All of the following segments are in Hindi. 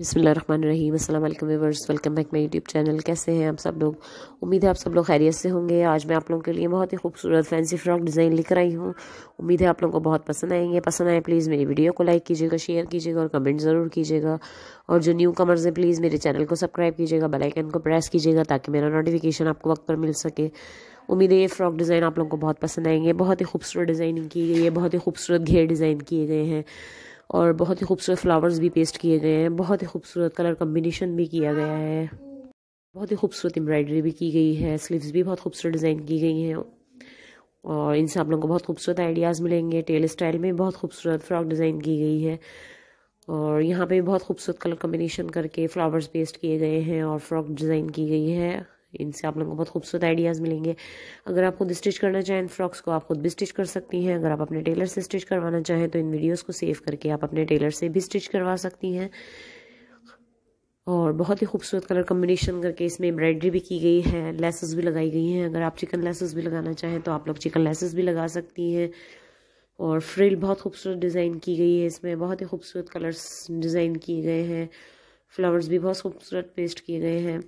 बिसमीम अल्लाम viewers welcome back my YouTube channel कैसे हैं आप सब लोग उम्मीद है आप सब लोग खैरियत से होंगे आज मैं आप लोगों के लिए बहुत ही खूबसूरत फैंसी फ्रॉक डिज़ाइन लिख रही हूँ उम्मीद है आप लोगों को बहुत पसंद आएंगे पसंद आए प्लीज़ मेरी वीडियो को लाइक कीजिएगा शेयर कीजिएगा और कमेंट ज़रूर कीजिएगा और जो न्यू कमर्स हैं प्लीज़ मेरे चैनल को सब्सक्राइब कीजिएगा बेलाइकन को प्रेस कीजिएगा ताकि मेरा नोटिफिकेशन आपको वक्त पर मिल सके उम्मीद है ये फ्रॉक डिज़ाइन आप लोगों को बहुत पसंद आएंगे बहुत ही खूबसूरत डिज़ाइनिंग की गई है बहुत ही खूबसूरत घेर डिज़ाइन किए गए हैं और बहुत ही खूबसूरत फ्लावर्स भी पेस्ट किए गए हैं बहुत ही खूबसूरत कलर कम्बिनेशन भी किया गया है बहुत ही खूबसूरत एम्ब्रॉयडरी भी की गई है स्लीव्स भी बहुत खूबसूरत डिज़ाइन की गई हैं और इनसे आप लोगों को बहुत खूबसूरत आइडियाज़ मिलेंगे टेल स्टाइल में बहुत खूबसूरत फ्रॉक डिज़ाइन की गई है और यहाँ पे बहुत खूबसूरत कलर कम्बिनेशन करके फ्लावर्स पेस्ट किए गए हैं और फ्रॉक डिज़ाइन की गई है इनसे आप लोगों को बहुत खूबसूरत आइडियाज़ मिलेंगे अगर आप खुद स्टिच करना चाहें फ्रॉक्स को आप खुद भी स्टिच कर सकती हैं अगर आप अपने टेलर से स्टिच करवाना चाहें तो इन वीडियोज़ को सेव करके आप अपने टेलर से भी स्टिच करवा सकती हैं और बहुत ही खूबसूरत कलर कम्बिनेशन करके इसमें एम्ब्रॉयडरी भी की गई है लेसेस भी लगाई गई हैं अगर आप चिकन लेसेस भी लगाना चाहें तो आप लोग चिकन लेसेस भी लगा सकती हैं और फ्रिल बहुत खूबसूरत डिज़ाइन की गई है इसमें बहुत ही खूबसूरत कलर्स डिज़ाइन किए गए हैं फ्लावर्स भी बहुत खूबसूरत पेस्ट किए गए हैं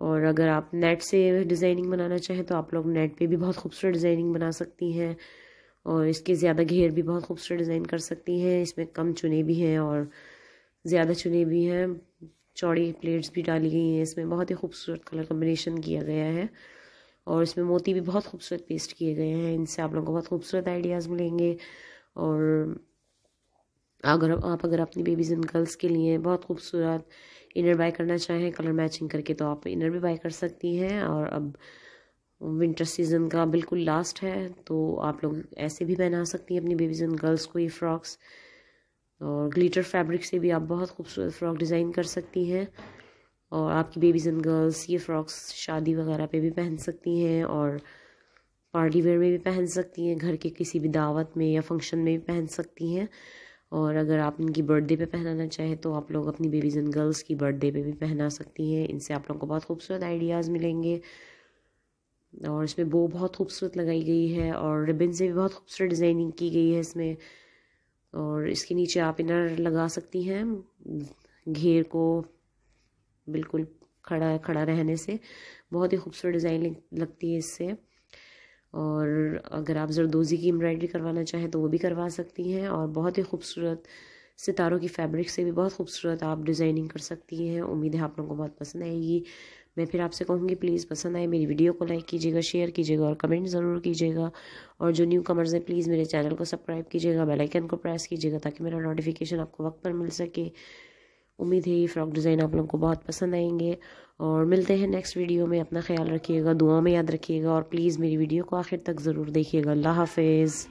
और अगर आप नेट से डिज़ाइनिंग बनाना चाहें तो आप लोग नेट पे भी बहुत खूबसूरत डिज़ाइनिंग बना सकती हैं और इसके ज़्यादा घेर भी बहुत खूबसूरत डिज़ाइन कर सकती हैं इसमें कम चुने भी हैं और ज़्यादा चुने भी हैं चौड़ी प्लेट्स भी डाली गई हैं इसमें बहुत ही खूबसूरत कलर कम्बिनेशन किया गया है और इसमें मोती भी बहुत खूबसूरत पेस्ट किए गए हैं इनसे आप लोगों को बहुत खूबसूरत आइडियाज़ मिलेंगे और अगर आप अगर अपनी बेबीज़ एंड गर्ल्स के लिए बहुत खूबसूरत इनर बाय करना चाहें कलर मैचिंग करके तो आप इनर भी बाय कर सकती हैं और अब विंटर सीज़न का बिल्कुल लास्ट है तो आप लोग ऐसे भी पहना सकती हैं अपनी बेबीज़ एंड गर्ल्स को ये फ़्रॉक्स और ग्लिटर फैब्रिक से भी आप बहुत खूबसूरत फ़्रॉक डिज़ाइन कर सकती हैं और आपकी बेबीज़ एंड गर्ल्स ये फ़्रॉक्स शादी वगैरह पे भी पहन सकती हैं और पार्टी वेयर में भी पहन सकती हैं घर के किसी भी दावत में या फंक्शन में भी पहन सकती हैं और अगर आप इनकी बर्थडे पे पहनाना चाहें तो आप लोग अपनी बेबीज़ एंड गर्ल्स की बर्थडे पे भी पहना सकती हैं इनसे आप लोगों को बहुत खूबसूरत आइडियाज़ मिलेंगे और इसमें बो बहुत खूबसूरत लगाई गई है और रिबन से भी बहुत खूबसूरत डिज़ाइनिंग की गई है इसमें और इसके नीचे आप इनर लगा सकती हैं घेर को बिल्कुल खड़ा खड़ा रहने से बहुत ही खूबसूरत डिज़ाइन लगती है इससे और अगर आप जरदोज़ी की एम्ब्रॉयडरी करवाना चाहें तो वो भी करवा सकती हैं और बहुत ही खूबसूरत सितारों की फैब्रिक से भी बहुत खूबसूरत आप डिज़ाइनिंग कर सकती हैं उम्मीद है आप लोगों को बहुत पसंद आएगी मैं फिर आपसे कहूँगी प्लीज़ पसंद आए मेरी वीडियो को लाइक कीजिएगा शेयर कीजिएगा और कमेंट ज़रूर कीजिएगा और जो न्यू कमर्स हैं प्लीज़ मेरे चैनल को सब्सक्राइब कीजिएगा बेलाइकन को प्रेस कीजिएगा ताकि मेरा नोटिफिकेशन आपको वक्त पर मिल सके उम्मीद है ये फ्रॉक डिज़ाइन आप लोगों को बहुत पसंद आएंगे और मिलते हैं नेक्स्ट वीडियो में अपना ख्याल रखिएगा दुआ में याद रखिएगा और प्लीज़ मेरी वीडियो को आखिर तक ज़रूर देखिएगा अल्लाह हाफिज़